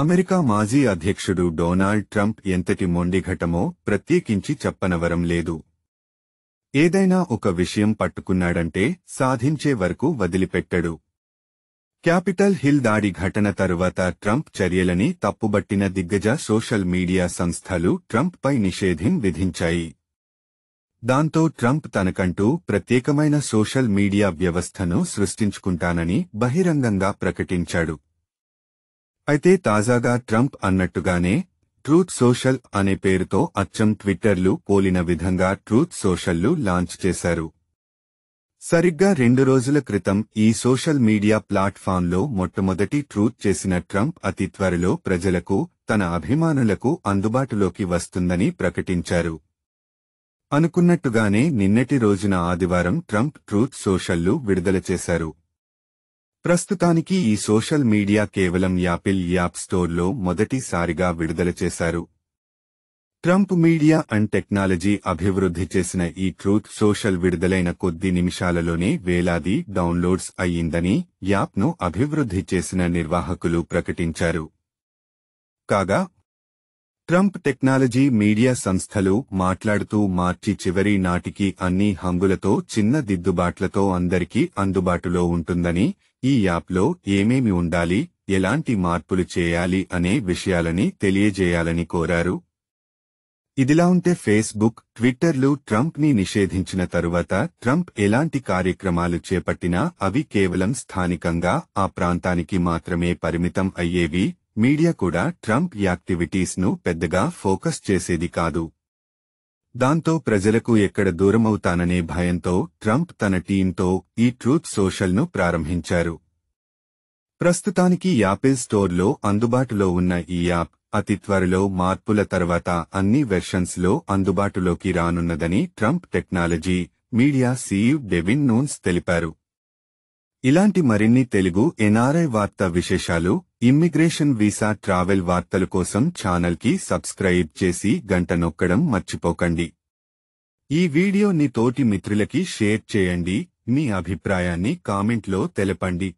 America మాజీ అధ్యక్షుడు Donald Trump ఎంతటి మొండిఘటమో ప్రత్యేకించి చెప్పనవరం లేదు ఏదైనా ఒక విషయం పట్టుకున్నాడంటే సాధించే వరకు వదిలిపెట్టడు క్యాపిటల్ హిల్ దాడి ఘటన తరువాత ట్రంప్ చర్యలని తప్పుబట్టిన దిగ్గజ సోషల్ మీడియా సంస్థలు ట్రంప్పై నిషేధం విధించాయి దాంతో ట్రంప్ తనకంటూ ప్రత్యేకమైన సోషల్ మీడియా వ్యవస్థను సృష్టించుకుంటానని బహిరంగంగా ప్రకటించాడు అయితే తాజాగా ట్రంప్ అన్నట్టుగానే ట్రూత్ సోషల్ అనే పేరుతో అచ్చం ట్విట్టర్లు పోలిన విధంగా ట్రూత్ సోషల్లు లాంచ్ చేశారు సరిగ్గా రెండు రోజుల క్రితం ఈ సోషల్ మీడియా ప్లాట్ఫామ్లో మొట్టమొదటి ట్రూత్ చేసిన ట్రంప్ అతి త్వరలో ప్రజలకు తన అభిమానులకు అందుబాటులోకి వస్తుందని ప్రకటించారు అనుకున్నట్టుగానే నిన్నటి రోజున ఆదివారం ట్రంప్ ట్రూత్ సోషల్లు విడుదల చేశారు ప్రస్తుతానికి ఈ సోషల్ మీడియా కేవలం యాపిల్ యాప్ స్టోర్లో మొదటిసారిగా విడుదల చేశారు ట్రంప్ మీడియా అండ్ టెక్నాలజీ అభివృద్ధి చేసిన ఈ ట్రూత్ సోషల్ విడుదలైన కొద్ది నిమిషాలలోనే వేలాది డౌన్లోడ్స్ అయ్యిందని యాప్ను అభివృద్ధి చేసిన నిర్వాహకులు ప్రకటించారు కాగా ట్రంప్ టెక్నాలజీ మీడియా సంస్థలు మాట్లాడుతూ మార్చి చివరి నాటికి అన్ని హంగులతో చిన్న దిద్దుబాట్లతో అందరికీ అందుబాటులో ఉంటుందని ఈ యాప్లో ఏమేమి ఉండాలి ఎలాంటి మార్పులు చేయాలి అనే విషయాలని తెలియజేయాలని కోరారు ఇదిలా ఉంటే ఫేస్బుక్ ట్విట్టర్లు ట్రంప్ని నిషేధించిన తరువాత ట్రంప్ ఎలాంటి కార్యక్రమాలు చేపట్టినా అవి కేవలం స్థానికంగా ఆ ప్రాంతానికి మాత్రమే పరిమితం అయ్యేవి మీడియా కూడా ట్రంప్ యాక్టివిటీస్ను పెద్దగా ఫోకస్ చేసేది కాదు దాంతో ప్రజలకు ఎక్కడ దూరమవుతాననే భయంతో ట్రంప్ తన టీంతో ఈ ట్రూత్ సోషల్ను ప్రారంభించారు ప్రస్తుతానికి యాపిల్ స్టోర్లో అందుబాటులో ఉన్న ఈ యాప్ అతి త్వరలో మార్పుల తర్వాత అన్ని వెర్షన్స్లో అందుబాటులోకి రానున్నదని Trump technology media CE Devin Nunes తెలిపారు ఇలాంటి మరిన్ని తెలుగు ఎన్ఆర్ఐ వార్త విశేషాలు ఇమ్మిగ్రేషన్ వీసా ట్రావెల్ వార్తల కోసం ఛానల్కి సబ్స్క్రైబ్ చేసి గంట నొక్కడం మర్చిపోకండి ఈ వీడియోని తోటి మిత్రులకి షేర్ చేయండి మీ అభిప్రాయాన్ని కామెంట్లో తెలపండి